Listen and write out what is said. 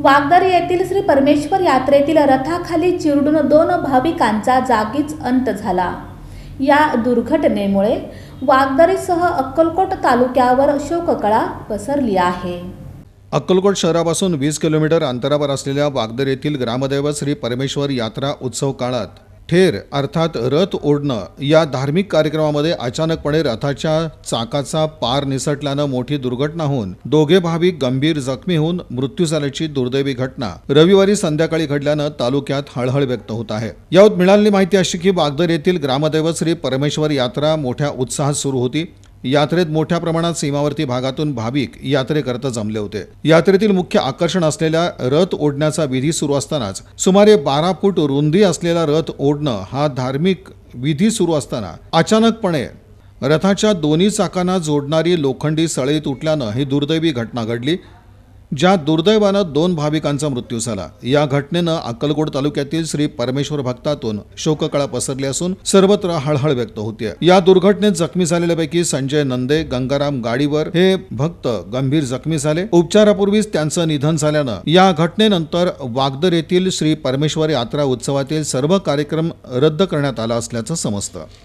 वागदर येथील श्री परमेश्वर यात्रेतील रथाखाली चिरडून दोन भाविकांचा जागीच अंत झाला या दुर्घटनेमुळे वागदरीसह अक्कलकोट तालुक्यावर शोककळा पसरली आहे अक्कलकोट शहरापासून वीस किलोमीटर अंतरावर असलेल्या वागदर येथील ग्रामदैवत श्री परमेश्वर यात्रा उत्सव काळात ठेर अर्थात रथ ओढणं या धार्मिक कार्यक्रमामध्ये अचानकपणे रथाच्या चाकाचा पार निसटल्यानं मोठी दुर्घटना होऊन दोघे भाविक गंभीर जखमी होऊन मृत्यू झाल्याची दुर्दैवी घटना रविवारी संध्याकाळी घडल्यानं तालुक्यात हळहळ व्यक्त होत आहे यावत मिळालेली माहिती अशी की बागदर येथील ग्रामदैवत श्री परमेश्वर यात्रा मोठ्या उत्साहात सुरू होती यात्रेत मोठ्या प्रमाणात सीमावर्ती भागातून भाविक यात्रेकरता जमले होते यात्रेतील मुख्य आकर्षण असलेल्या रथ ओढण्याचा विधी सुरू असतानाच सुमारे बारा फूट रुंदी असलेला रथ ओढणं हा धार्मिक विधी सुरू असताना अचानकपणे रथाच्या दोन्ही चाकांना जोडणारी लोखंडी सळई तुटल्यानं ही दुर्दैवी घटना घडली ज्या दुर्दैवानं दोन भाविकांचा मृत्यू झाला या घटनेनं अक्कलकोट तालुक्यातील श्री परमेश्वर भक्तातून शोककळा पसरली असून सर्वत्र हळहळ व्यक्त होते या दुर्घटनेत जखमी झालेल्यापैकी संजय नंदे गंगाराम गाडीवर हे भक्त गंभीर जखमी झाले उपचारापूर्वीच त्यांचं निधन झाल्यानं या घटनेनंतर वागदर येथील श्री परमेश्वर यात्रा उत्सवातील सर्व कार्यक्रम रद्द करण्यात आला असल्याचं समजतं